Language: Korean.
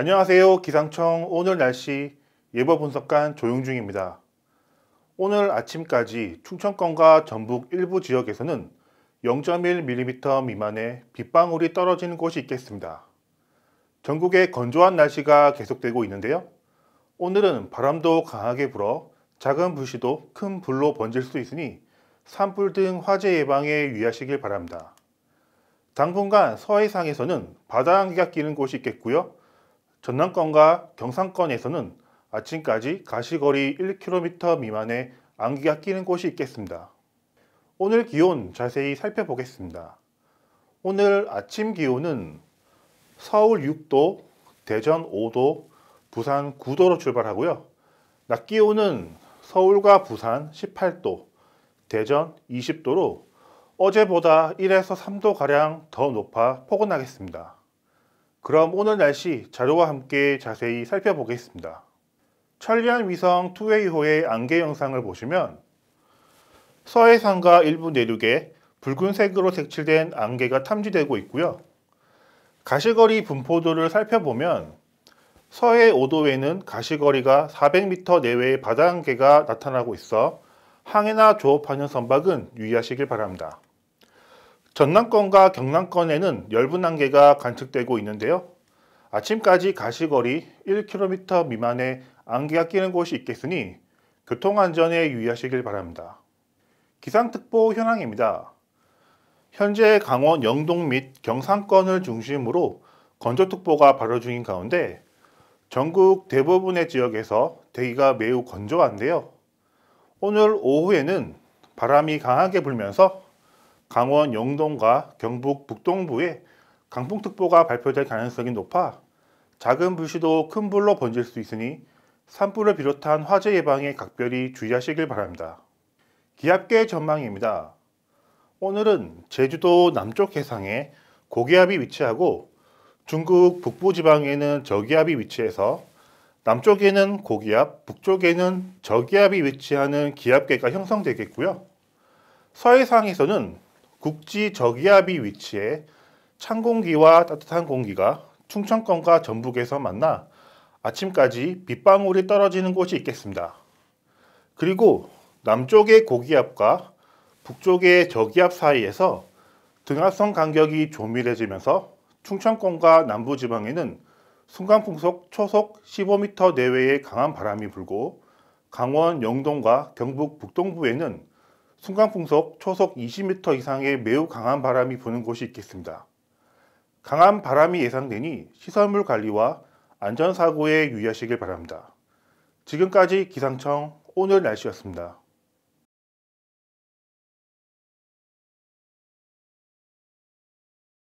안녕하세요. 기상청 오늘 날씨 예보 분석관 조용중입니다. 오늘 아침까지 충청권과 전북 일부 지역에서는 0.1mm 미만의 빗방울이 떨어지는 곳이 있겠습니다. 전국의 건조한 날씨가 계속되고 있는데요. 오늘은 바람도 강하게 불어 작은 불씨도 큰 불로 번질 수 있으니 산불 등 화재 예방에 유의하시길 바랍니다. 당분간 서해상에서는 바다 한기가 끼는 곳이 있겠고요. 전남권과 경상권에서는 아침까지 가시거리 1km 미만의 안개가 끼는 곳이 있겠습니다. 오늘 기온 자세히 살펴보겠습니다. 오늘 아침 기온은 서울 6도, 대전 5도, 부산 9도로 출발하고요. 낮 기온은 서울과 부산 18도, 대전 20도로 어제보다 1에서 3도가량 더 높아 포근하겠습니다. 그럼 오늘 날씨 자료와 함께 자세히 살펴보겠습니다. 천리안 위성 2웨이호의 안개 영상을 보시면 서해상과 일부 내륙에 붉은색으로 색칠된 안개가 탐지되고 있고요. 가시거리 분포도를 살펴보면 서해 5도에는 가시거리가 400m 내외의 바다 안개가 나타나고 있어 항해나 조업하는 선박은 유의하시길 바랍니다. 전남권과 경남권에는 열분 한계가 관측되고 있는데요. 아침까지 가시거리 1km 미만의 안개가 끼는 곳이 있겠으니 교통안전에 유의하시길 바랍니다. 기상특보 현황입니다. 현재 강원 영동 및 경상권을 중심으로 건조특보가 발효 중인 가운데 전국 대부분의 지역에서 대기가 매우 건조한데요. 오늘 오후에는 바람이 강하게 불면서 강원 영동과 경북 북동부에 강풍특보가 발표될 가능성이 높아 작은 불씨도 큰 불로 번질 수 있으니 산불을 비롯한 화재 예방에 각별히 주의하시길 바랍니다. 기압계 전망입니다. 오늘은 제주도 남쪽 해상에 고기압이 위치하고 중국 북부 지방에는 저기압이 위치해서 남쪽에는 고기압, 북쪽에는 저기압이 위치하는 기압계가 형성되겠고요. 서해상에서는 국지 저기압이 위치해 찬 공기와 따뜻한 공기가 충청권과 전북에서 만나 아침까지 빗방울이 떨어지는 곳이 있겠습니다. 그리고 남쪽의 고기압과 북쪽의 저기압 사이에서 등압선 간격이 조밀해지면서 충청권과 남부지방에는 순간풍속 초속 15m 내외의 강한 바람이 불고 강원 영동과 경북 북동부에는 순간풍속 초속 20m 이상의 매우 강한 바람이 부는 곳이 있겠습니다. 강한 바람이 예상되니 시설물 관리와 안전사고에 유의하시길 바랍니다. 지금까지 기상청 오늘 날씨였습니다.